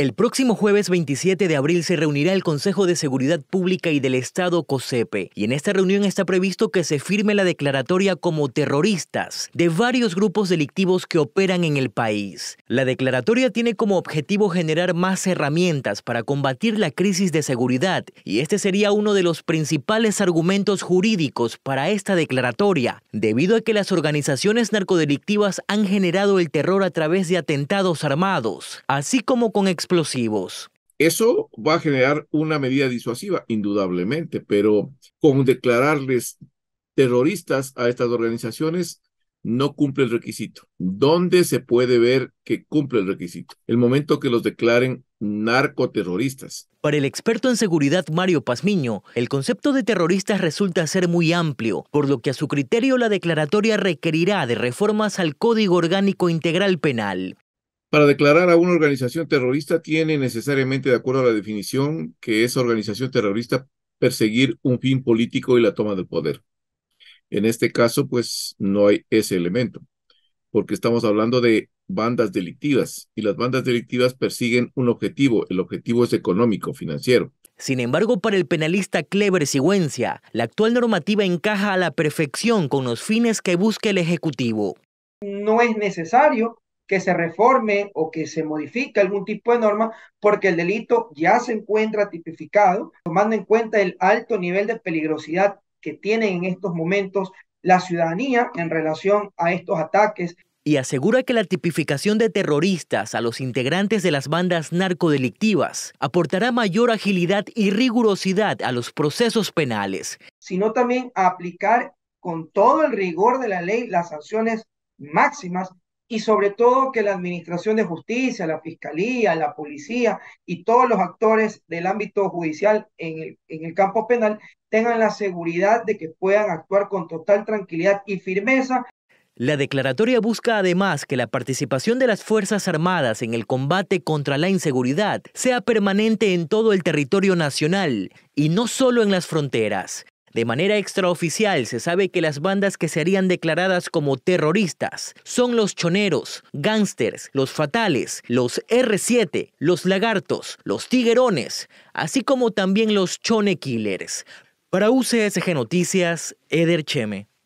El próximo jueves 27 de abril se reunirá el Consejo de Seguridad Pública y del Estado COSEPE, y en esta reunión está previsto que se firme la declaratoria como terroristas de varios grupos delictivos que operan en el país. La declaratoria tiene como objetivo generar más herramientas para combatir la crisis de seguridad, y este sería uno de los principales argumentos jurídicos para esta declaratoria, debido a que las organizaciones narcodelictivas han generado el terror a través de atentados armados, así como con explosivos. Eso va a generar una medida disuasiva, indudablemente, pero con declararles terroristas a estas organizaciones no cumple el requisito. ¿Dónde se puede ver que cumple el requisito? El momento que los declaren narcoterroristas. Para el experto en seguridad Mario Pazmiño, el concepto de terroristas resulta ser muy amplio, por lo que a su criterio la declaratoria requerirá de reformas al Código Orgánico Integral Penal. Para declarar a una organización terrorista tiene necesariamente, de acuerdo a la definición, que es organización terrorista perseguir un fin político y la toma del poder. En este caso, pues no hay ese elemento, porque estamos hablando de bandas delictivas y las bandas delictivas persiguen un objetivo, el objetivo es económico, financiero. Sin embargo, para el penalista Clever Sigüencia, la actual normativa encaja a la perfección con los fines que busca el Ejecutivo. No es necesario que se reforme o que se modifique algún tipo de norma porque el delito ya se encuentra tipificado, tomando en cuenta el alto nivel de peligrosidad que tiene en estos momentos la ciudadanía en relación a estos ataques. Y asegura que la tipificación de terroristas a los integrantes de las bandas narcodelictivas aportará mayor agilidad y rigurosidad a los procesos penales. Sino también a aplicar con todo el rigor de la ley las sanciones máximas y sobre todo que la Administración de Justicia, la Fiscalía, la Policía y todos los actores del ámbito judicial en el, campo penal tengan la seguridad de que puedan actuar con total tranquilidad y firmeza. La declaratoria busca además que la participación de las Fuerzas Armadas en el combate contra la inseguridad sea permanente en todo el territorio nacional y no solo en las fronteras. De manera extraoficial se sabe que las bandas que serían declaradas como terroristas son los choneros, gángsters, los fatales, los R7, los lagartos, los tiguerones, así como también los chone killers. Para UCSG Noticias, Eder Cheme.